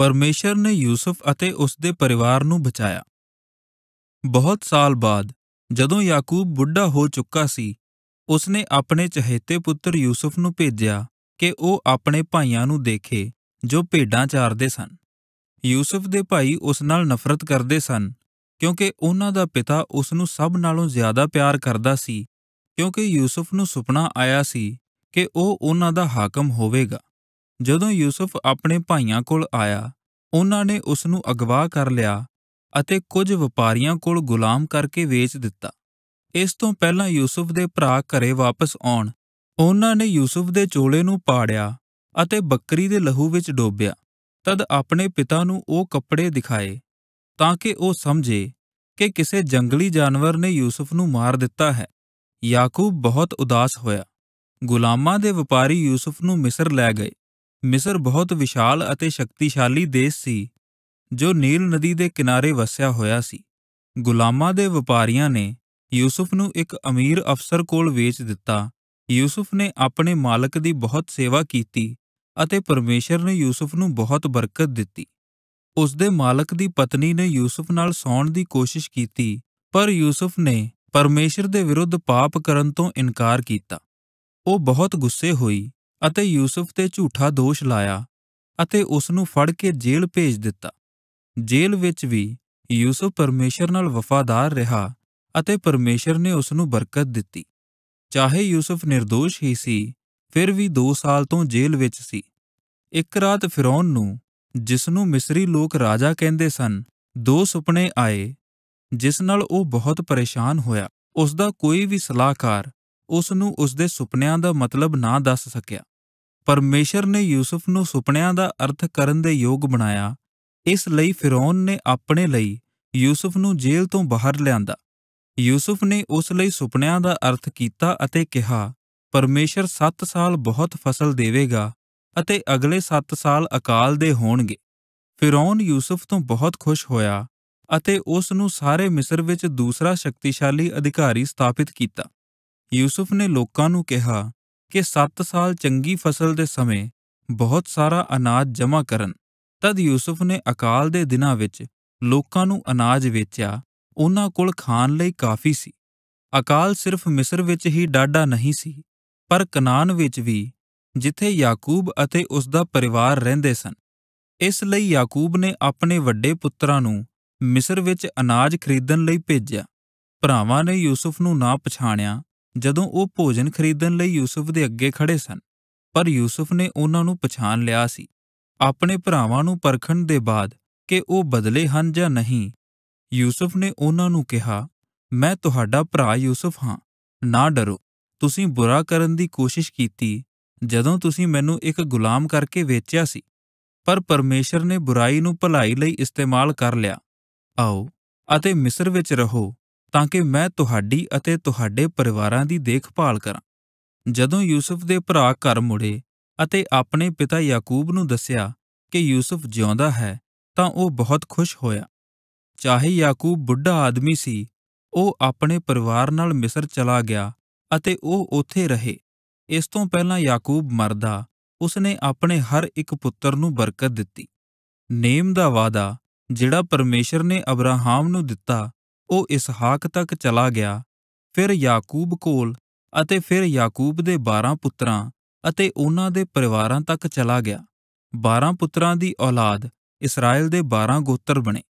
ਪਰਮੇਸ਼ਰ ਨੇ ਯੂਸਫ ਅਤੇ ਉਸ ਦੇ ਪਰਿਵਾਰ ਨੂੰ ਬਚਾਇਆ ਬਹੁਤ ਸਾਲ ਬਾਅਦ ਜਦੋਂ ਯਾਕੂਬ ਬੁੱਢਾ ਹੋ ਚੁੱਕਾ ਸੀ ਉਸ ਨੇ ਆਪਣੇ ਚਹੇਤੇ ਪੁੱਤਰ ਯੂਸਫ ਨੂੰ ਭੇਜਿਆ ਕਿ ਉਹ ਆਪਣੇ ਭਾਈਆਂ ਨੂੰ ਦੇਖੇ ਜੋ ਭੇਡਾਂ ਚਾਰਦੇ ਸਨ ਯੂਸਫ ਦੇ ਭਾਈ ਉਸ ਨਾਲ ਨਫ਼ਰਤ ਕਰਦੇ ਸਨ ਕਿਉਂਕਿ ਉਹਨਾਂ ਦਾ ਪਿਤਾ ਉਸ ਨੂੰ ਸਭ ਨਾਲੋਂ ਜ਼ਿਆਦਾ ਪਿਆਰ ਕਰਦਾ ਸੀ ਕਿਉਂਕਿ ਯੂਸਫ ਨੂੰ ਸੁਪਨਾ ਆਇਆ ਸੀ ਕਿ ਉਹ ਉਹਨਾਂ ਦਾ ਹਾਕਮ ਹੋਵੇਗਾ ਜਦੋਂ ਯੂਸਫ ਆਪਣੇ ਭਾਈਆਂ ਕੋਲ ਆਇਆ ਉਹਨਾਂ ਨੇ ਉਸ ਨੂੰ ਅਗਵਾ ਕਰ ਲਿਆ ਅਤੇ ਕੁਝ ਵਪਾਰੀਆਂ ਕੋਲ ਗੁਲਾਮ ਕਰਕੇ ਵੇਚ ਦਿੱਤਾ। ਇਸ ਤੋਂ ਪਹਿਲਾਂ ਯੂਸਫ ਦੇ ਭਰਾ ਘਰੇ ਵਾਪਸ ਆਉਣ, ਉਹਨਾਂ ਨੇ ਯੂਸਫ ਦੇ ਚੋਲੇ ਨੂੰ ਪਾੜਿਆ ਅਤੇ ਬੱਕਰੀ ਦੇ ਲਹੂ ਵਿੱਚ ਡੋਬਿਆ। ਤਦ ਆਪਣੇ ਪਿਤਾ ਨੂੰ ਉਹ ਕੱਪੜੇ ਦਿਖਾਏ ਤਾਂ ਕਿ ਉਹ ਸਮਝੇ ਕਿ ਕਿਸੇ ਜੰਗਲੀ ਜਾਨਵਰ ਨੇ ਯੂਸਫ ਨੂੰ ਮਾਰ ਦਿੱਤਾ ਹੈ। ਯਾਕੂਬ ਬਹੁਤ ਉਦਾਸ ਹੋਇਆ। ਗੁਲਾਮਾਂ ਦੇ ਵਪਾਰੀ ਯੂਸਫ ਨੂੰ ਮਿਸਰ ਲੈ ਗਏ। ਮਿਸਰ ਬਹੁਤ ਵਿਸ਼ਾਲ ਅਤੇ ਸ਼ਕਤੀਸ਼ਾਲੀ ਦੇਸ਼ ਸੀ ਜੋ ਨੀਲ ਨਦੀ ਦੇ ਕਿਨਾਰੇ ਵਸਿਆ ਹੋਇਆ ਸੀ। ਗੁਲਾਮਾਂ ਦੇ ਵਪਾਰੀਆਂ ਨੇ ਯੂਸਫ ਨੂੰ ਇੱਕ ਅਮੀਰ ਅਫਸਰ ਕੋਲ ਵੇਚ ਦਿੱਤਾ। ਯੂਸਫ ਨੇ ਆਪਣੇ ਮਾਲਕ ਦੀ ਬਹੁਤ ਸੇਵਾ ਕੀਤੀ ਅਤੇ ਪਰਮੇਸ਼ਰ ਨੇ ਯੂਸਫ ਨੂੰ ਬਹੁਤ ਬਰਕਤ ਦਿੱਤੀ। ਉਸ ਦੇ ਮਾਲਕ ਦੀ ਪਤਨੀ ਨੇ ਯੂਸਫ ਨਾਲ ਸੌਣ ਦੀ ਕੋਸ਼ਿਸ਼ ਕੀਤੀ ਪਰ ਯੂਸਫ ਨੇ ਪਰਮੇਸ਼ਰ ਦੇ ਵਿਰੁੱਧ ਪਾਪ ਕਰਨ ਤੋਂ ਇਨਕਾਰ ਕੀਤਾ। ਉਹ ਬਹੁਤ ਗੁੱਸੇ ਹੋਈ ਅਤੇ ਯੂਸਫ ਤੇ ਝੂਠਾ ਦੋਸ਼ ਲਾਇਆ ਅਤੇ ਉਸ ਨੂੰ ਫੜ ਕੇ ਜੇਲ੍ਹ ਭੇਜ ਦਿੱਤਾ ਜੇਲ੍ਹ ਵਿੱਚ ਵੀ ਯੂਸਫ ਪਰਮੇਸ਼ਰ ਨਾਲ ਵਫਾਦਾਰ ਰਿਹਾ ਅਤੇ ਪਰਮੇਸ਼ਰ ਨੇ ਉਸ ਨੂੰ ਬਰਕਤ ਦਿੱਤੀ ਚਾਹੇ ਯੂਸਫ નિર્ਦੋਸ਼ ਹੀ ਸੀ ਫਿਰ ਵੀ 2 ਸਾਲ ਤੋਂ ਜੇਲ੍ਹ ਵਿੱਚ ਸੀ ਇੱਕ ਰਾਤ ਫਿਰੌਨ ਨੂੰ ਜਿਸ ਨੂੰ ਮਿਸਰੀ ਲੋਕ ਰਾਜਾ ਕਹਿੰਦੇ ਸਨ ਦੋ ਸੁਪਨੇ ਆਏ ਜਿਸ ਨਾਲ ਉਹ ਬਹੁਤ ਪਰੇਸ਼ਾਨ ਹੋਇਆ ਉਸ ਦਾ ਕੋਈ ਵੀ ਸਲਾਹਕਾਰ ਉਸ ਨੂੰ ਉਸ ਦੇ ਸੁਪਨਿਆਂ ਦਾ ਮਤਲਬ ਨਾ ਦੱਸ ਸਕਿਆ ਪਰਮੇਸ਼ਰ ਨੇ ਯੂਸਫ ਨੂੰ ਸੁਪਨਿਆਂ ਦਾ ਅਰਥ ਕਰਨ ਦੇ ਯੋਗ ਬਣਾਇਆ ਇਸ ਲਈ ਫ਼ਿਰੌਨ ਨੇ ਆਪਣੇ ਲਈ ਯੂਸਫ ਨੂੰ ਜੇਲ੍ਹ ਤੋਂ ਬਾਹਰ ਲਿਆਂਦਾ ਯੂਸਫ ਨੇ ਉਸ ਲਈ ਸੁਪਨਿਆਂ ਦਾ ਅਰਥ ਕੀਤਾ ਅਤੇ ਕਿਹਾ ਪਰਮੇਸ਼ਰ 7 ਸਾਲ ਬਹੁਤ ਫਸਲ ਦੇਵੇਗਾ ਅਤੇ ਅਗਲੇ 7 ਸਾਲ ਅਕਾਲ ਦੇ ਹੋਣਗੇ ਫ਼ਿਰੌਨ ਯੂਸਫ ਤੋਂ ਬਹੁਤ ਖੁਸ਼ ਹੋਇਆ ਅਤੇ ਉਸ ਨੂੰ ਸਾਰੇ ਮਿਸਰ ਵਿੱਚ ਦੂਸਰਾ ਸ਼ਕਤੀਸ਼ਾਲੀ ਅਧਿਕਾਰੀ ਸਥਾਪਿਤ ਕੀਤਾ ਯੂਸਫ ਨੇ ਲੋਕਾਂ ਨੂੰ ਕਿਹਾ ਕਿ 7 ਸਾਲ ਚੰਗੀ ਫਸਲ ਦੇ ਸਮੇਂ ਬਹੁਤ ਸਾਰਾ ਅਨਾਜ ਜਮ੍ਹਾਂ ਕਰਨ ਤਦ ਯੂਸਫ ਨੇ ਅਕਾਲ ਦੇ ਦਿਨਾਂ ਵਿੱਚ ਲੋਕਾਂ ਨੂੰ ਅਨਾਜ ਵੇਚਿਆ ਉਹਨਾਂ ਕੋਲ ਖਾਣ ਲਈ ਕਾਫੀ ਸੀ ਅਕਾਲ ਸਿਰਫ ਮਿਸਰ ਵਿੱਚ ਹੀ ਡਾਡਾ ਨਹੀਂ ਸੀ ਪਰ ਕਨਾਨ ਵਿੱਚ ਵੀ ਜਿੱਥੇ ਯਾਕੂਬ ਅਤੇ ਉਸ ਦਾ ਪਰਿਵਾਰ ਰਹਿੰਦੇ ਸਨ ਇਸ ਲਈ ਯਾਕੂਬ ਨੇ ਆਪਣੇ ਵੱਡੇ ਪੁੱਤਰਾਂ ਨੂੰ ਮਿਸਰ ਵਿੱਚ ਅਨਾਜ ਖਰੀਦਣ ਲਈ ਭੇਜਿਆ ਭਰਾਵਾਂ ਨੇ ਯੂਸਫ ਨੂੰ ਨਾ ਪਛਾਣਿਆ ਜਦੋਂ ਉਹ ਭੋਜਨ ਖਰੀਦਣ ਲਈ ਯੂਸਫ ਦੇ ਅੱਗੇ ਖੜੇ ਸਨ ਪਰ ਯੂਸਫ ਨੇ ਉਹਨਾਂ ਨੂੰ ਪਛਾਣ ਲਿਆ ਸੀ ਆਪਣੇ ਭਰਾਵਾਂ ਨੂੰ ਪਰਖਣ ਦੇ ਬਾਅਦ ਕਿ ਉਹ ਬਦਲੇ ਹਨ ਜਾਂ ਨਹੀਂ ਯੂਸਫ ਨੇ ਉਹਨਾਂ ਨੂੰ ਕਿਹਾ ਮੈਂ ਤੁਹਾਡਾ ਭਰਾ ਯੂਸਫ ਹਾਂ ਨਾ ਡਰੋ ਤੁਸੀਂ ਬੁਰਾ ਕਰਨ ਦੀ ਕੋਸ਼ਿਸ਼ ਕੀਤੀ ਜਦੋਂ ਤੁਸੀਂ ਮੈਨੂੰ ਇੱਕ ਗੁਲਾਮ ਕਰਕੇ ਵੇਚਿਆ ਸੀ ਪਰ ਪਰਮੇਸ਼ਰ ਨੇ ਬੁਰਾਈ ਨੂੰ ਭਲਾਈ ਲਈ ਇਸਤੇਮਾਲ ਕਰ ਲਿਆ ਆਓ ਅਤੇ ਮਿਸਰ ਵਿੱਚ ਰਹੋ ਤਾਂ ਕਿ ਮੈਂ ਤੁਹਾਡੀ ਅਤੇ ਤੁਹਾਡੇ ਪਰਿਵਾਰਾਂ ਦੀ ਦੇਖਭਾਲ ਕਰਾਂ ਜਦੋਂ ਯੂਸਫ ਦੇ ਭਰਾ ਘਰ ਮੁੜੇ ਅਤੇ ਆਪਣੇ ਪਿਤਾ ਯਾਕੂਬ ਨੂੰ ਦੱਸਿਆ ਕਿ ਯੂਸਫ ਜਿਉਂਦਾ ਹੈ ਤਾਂ ਉਹ ਬਹੁਤ ਖੁਸ਼ ਹੋਇਆ ਚਾਹੇ ਯਾਕੂਬ ਬੁੱਢਾ ਆਦਮੀ ਸੀ ਉਹ ਆਪਣੇ ਪਰਿਵਾਰ ਨਾਲ ਮਿਸਰ ਚਲਾ ਗਿਆ ਅਤੇ ਉਹ ਉੱਥੇ ਰਹੇ ਇਸ ਤੋਂ ਪਹਿਲਾਂ ਯਾਕੂਬ ਮਰਦਾ ਉਸਨੇ ਆਪਣੇ ਹਰ ਇੱਕ ਪੁੱਤਰ ਨੂੰ ਬਰਕਤ ਦਿੱਤੀ ਨੇਮ ਦਾ ਵਾਦਾ ਜਿਹੜਾ ਪਰਮੇਸ਼ਰ ਨੇ ਅਬਰਾਹਾਮ ਨੂੰ ਦਿੱਤਾ ਉਹ ਇਸਹਾਕ ਤੱਕ ਚਲਾ ਗਿਆ ਫਿਰ ਯਾਕੂਬ ਕੋਲ ਅਤੇ ਫਿਰ ਯਾਕੂਬ ਦੇ 12 ਪੁੱਤਰਾਂ ਅਤੇ ਉਹਨਾਂ ਦੇ ਪਰਿਵਾਰਾਂ ਤੱਕ ਚਲਾ ਗਿਆ 12 ਪੁੱਤਰਾਂ ਦੀ ਔਲਾਦ ਇਸਰਾਇਲ ਦੇ 12 ਗੋਤਰ ਬਣੇ